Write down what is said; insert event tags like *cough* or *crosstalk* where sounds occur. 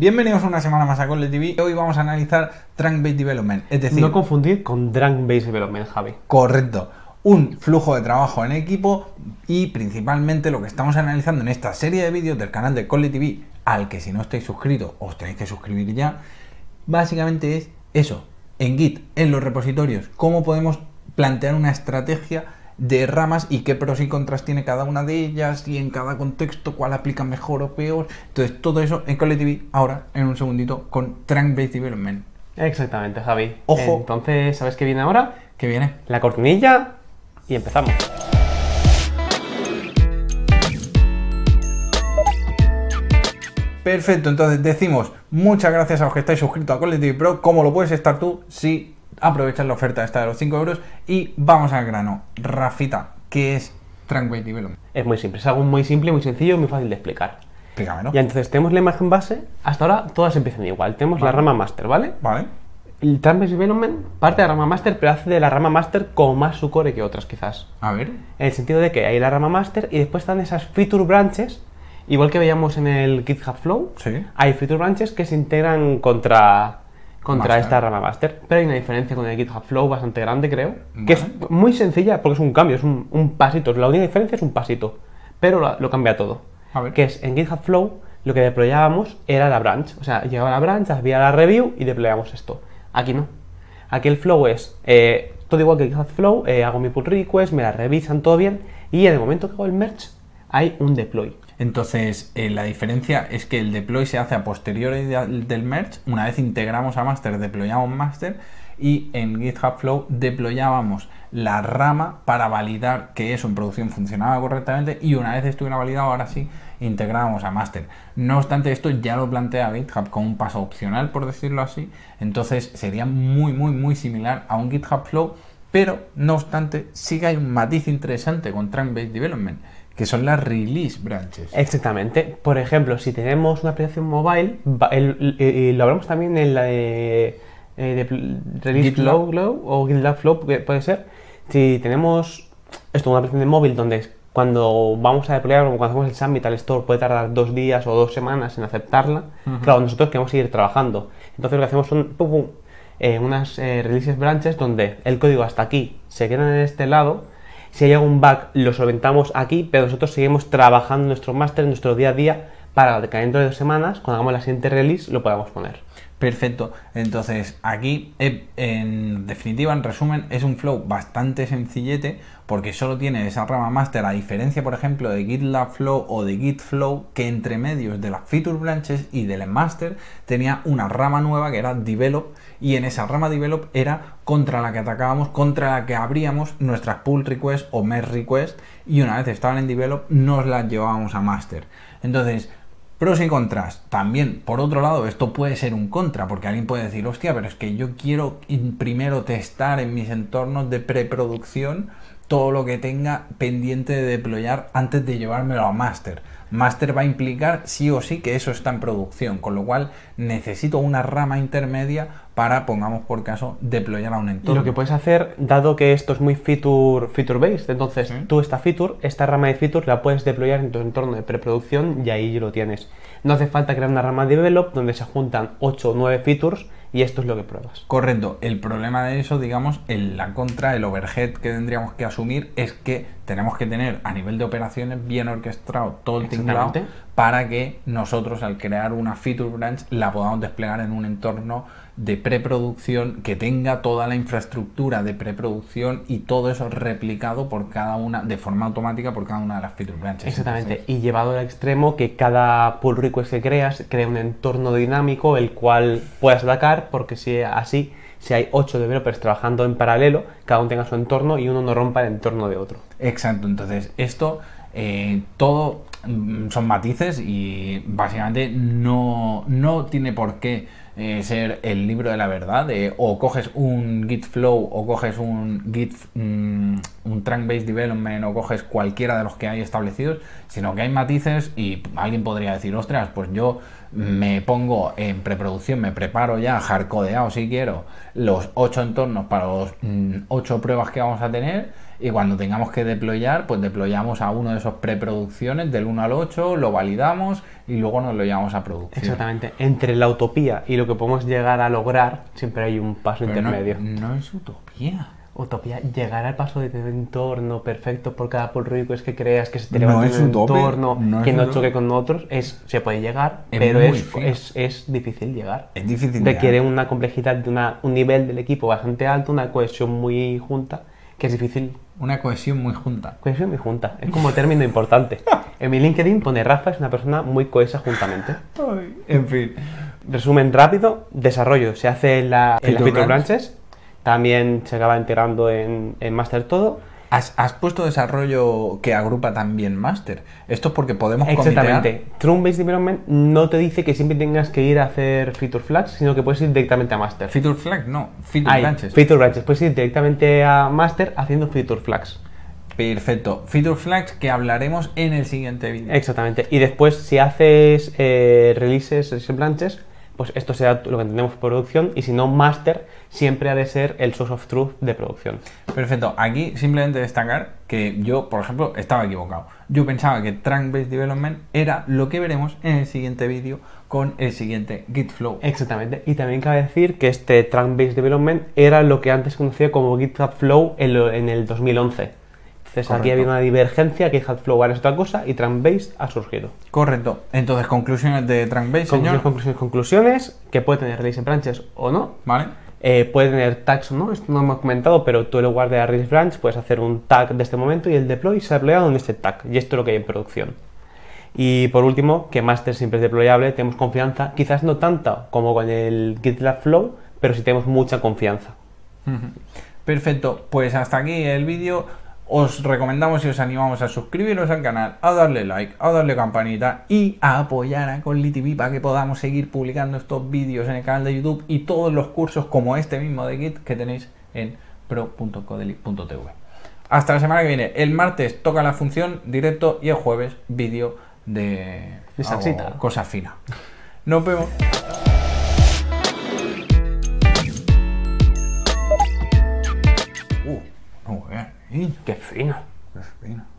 Bienvenidos una semana más a Cole TV. Hoy vamos a analizar Drunk Based Development, es decir... No confundir con Drunk Based Development, Javi. Correcto. Un flujo de trabajo en equipo y principalmente lo que estamos analizando en esta serie de vídeos del canal de Cole TV, al que si no estáis suscritos os tenéis que suscribir ya, básicamente es eso, en Git, en los repositorios, cómo podemos plantear una estrategia de ramas y qué pros y contras tiene cada una de ellas y en cada contexto cuál aplica mejor o peor. Entonces, todo eso en TV, ahora, en un segundito, con Trunk-Based Development. Exactamente, Javi. Ojo. Entonces, ¿sabes qué viene ahora? ¿Qué viene? La cortinilla y empezamos. Perfecto, entonces decimos muchas gracias a los que estáis suscritos a TV Pro, como lo puedes estar tú si aprovechar la oferta esta de los 5 euros y vamos al grano. Rafita, ¿qué es Tranquility Development? Es muy simple, es algo muy simple, muy sencillo muy fácil de explicar. Explícamelo. Y entonces tenemos la imagen base, hasta ahora todas empiezan igual. Tenemos la rama master, ¿vale? Vale. El Tranquility Development parte de la rama master, pero hace de la rama master con más su core que otras, quizás. A ver. En el sentido de que hay la rama master y después están esas feature branches Igual que veíamos en el GitHub Flow, sí. hay feature branches que se integran contra contra esta rama master. Pero hay una diferencia con el GitHub Flow bastante grande, creo. Que es muy sencilla porque es un cambio, es un, pasito. La única diferencia es un pasito. Pero lo, cambia todo. Que es en GitHub Flow lo que deployábamos era la branch. O sea, llegaba la branch, hacía la review y deployábamos esto. Aquí no. Aquí el flow es eh, todo igual que GitHub Flow, eh, hago mi pull request, me la revisan todo bien y en el momento que hago el merge hay un deploy. Entonces, eh, la diferencia es que el deploy se hace a posteriori del merge, una vez integramos a master, deployamos master y en GitHub Flow deployábamos la rama para validar que eso en producción funcionaba correctamente y una vez estuviera validado, ahora sí integrábamos a master. No obstante, esto ya lo plantea GitHub como un paso opcional, por decirlo así, entonces sería muy, muy, muy similar a un GitHub Flow, pero no obstante, sí que hay un matiz interesante con Trunk-Based Development que son las release branches. Exactamente. Por ejemplo, si tenemos una aplicación mobile, y lo hablamos también en la de, eh, Release Flow, o GitLab Flow, puede ser. Si tenemos esto, una aplicación de móvil donde cuando vamos a deployar, como cuando hacemos el Summit al store, puede tardar dos días o dos semanas en aceptarla. Claro, nosotros queremos seguir trabajando. Entonces lo que hacemos son pum, eh, unas release eh, releases branches donde el código hasta aquí se queda en este lado si hay algún bug, lo solventamos aquí, pero nosotros seguimos trabajando nuestro máster, nuestro día a día, para que dentro de dos semanas, cuando hagamos la siguiente release, lo podamos poner. Perfecto. Entonces, aquí, eh, en definitiva, en resumen, es un flow bastante sencillete porque solo tiene esa rama master, a diferencia, por ejemplo, de GitLab Flow o de Git Flow, que entre medios de las feature branches y del master tenía una rama nueva que era develop y en esa rama develop era contra la que atacábamos, contra la que abríamos nuestras pull requests o merge requests y una vez estaban en develop nos las llevábamos a master. Entonces, Pros y contras. También, por otro lado, esto puede ser un contra, porque alguien puede decir, hostia, pero es que yo quiero primero testar en mis entornos de preproducción todo lo que tenga pendiente de deployar antes de llevármelo a master master va a implicar sí o sí que eso está en producción, con lo cual necesito una rama intermedia para, pongamos por caso, deployar a un entorno. Y lo que puedes hacer, dado que esto es muy feature, feature based, entonces tú esta feature, esta rama de features la puedes deployar en tu entorno de preproducción y ahí lo tienes. No hace falta crear una rama de develop donde se juntan 8 o 9 features y esto es lo que pruebas. Correcto. El problema de eso, digamos, en la contra, el overhead que tendríamos que asumir es que tenemos que tener a nivel de operaciones bien orquestado todo el tinglado para que nosotros al crear una feature branch la podamos desplegar en un entorno de preproducción que tenga toda la infraestructura de preproducción y todo eso replicado por cada una de forma automática por cada una de las feature branches. Exactamente, y llevado al extremo que cada pull request que creas crea un entorno dinámico el cual puedas atacar porque si así si hay ocho developers trabajando en paralelo, cada uno tenga su entorno y uno no rompa el entorno de otro. Exacto, entonces esto eh, todo mm, son matices y básicamente no, no tiene por qué eh, ser el libro de la verdad, o coges un Git Flow, o coges un Git, mm, un Trunk Based Development, o coges cualquiera de los que hay establecidos, sino que hay matices y alguien podría decir, ostras, pues yo me pongo en preproducción, me preparo ya, hardcodeado si quiero, los ocho entornos para los mm, ocho pruebas que vamos a tener, y cuando tengamos que deployar, pues deployamos a uno de esos preproducciones del 1 al 8, lo validamos y luego nos lo llevamos a producción. Exactamente. Entre la utopía y lo que podemos llegar a lograr, siempre hay un paso intermedio. No, no es utopía utopía llegar al paso de un entorno perfecto por cada pull Es que creas que se te levante no un entorno que no choque con otros es se puede llegar pero es, es, es, difícil llegar es difícil requiere una complejidad de una, un nivel del equipo bastante alto una cohesión muy junta que es difícil una cohesión muy junta. Cohesión muy junta. Es como término importante. *laughs* En mi LinkedIn pone Rafa es una persona muy cohesa juntamente. en fin. Resumen rápido, desarrollo. Se hace en, la, en branches. También se acaba integrando en, en Master Todo. Has, puesto desarrollo que agrupa también master? Esto es porque podemos Exactamente. Trunk-based development no te dice que siempre tengas que ir a hacer feature flags, sino que puedes ir directamente a master. Feature Flags, no. Feature branches. Feature branches. Puedes ir directamente a master haciendo feature flags. Perfecto. Feature flags que hablaremos en el siguiente vídeo. Exactamente. Y después, si haces eh, releases, release branches, pues esto sea lo que entendemos por producción y si no, master siempre ha de ser el source of truth de producción. Perfecto. Aquí simplemente destacar que yo, por ejemplo, estaba equivocado. Yo pensaba que Trunk-Based Development era lo que veremos en el siguiente vídeo con el siguiente Git Flow. Exactamente. Y también cabe decir que este Trunk-Based Development era lo que antes conocía como GitHub Flow en el 2011. Entonces aquí había una divergencia que Hadflow es otra cosa y Trankbase ha surgido. Correcto. Entonces, conclusiones de Trankbase, señor. Conclusiones, conclusiones, que puede tener release en branches o no. Vale. Eh, puede tener tags o no, esto no hemos comentado, pero tú en lugar de release branch puedes hacer un tag de este momento y el deploy se ha deployado en este tag. Y esto es lo que hay en producción. Y por último, que master siempre es deployable, tenemos confianza, quizás no tanta como con el GitLab Flow, pero sí tenemos mucha confianza. Perfecto, pues hasta aquí el vídeo os recomendamos y os animamos a suscribiros al canal, a darle like, a darle campanita y a apoyar a TV para que podamos seguir publicando estos vídeos en el canal de YouTube y todos los cursos como este mismo de Git que tenéis en pro.codelic.tv. Hasta la semana que viene. El martes toca la función directo y el jueves vídeo de, cosa fina. Nos vemos. fino. Qué fino. Qué fino.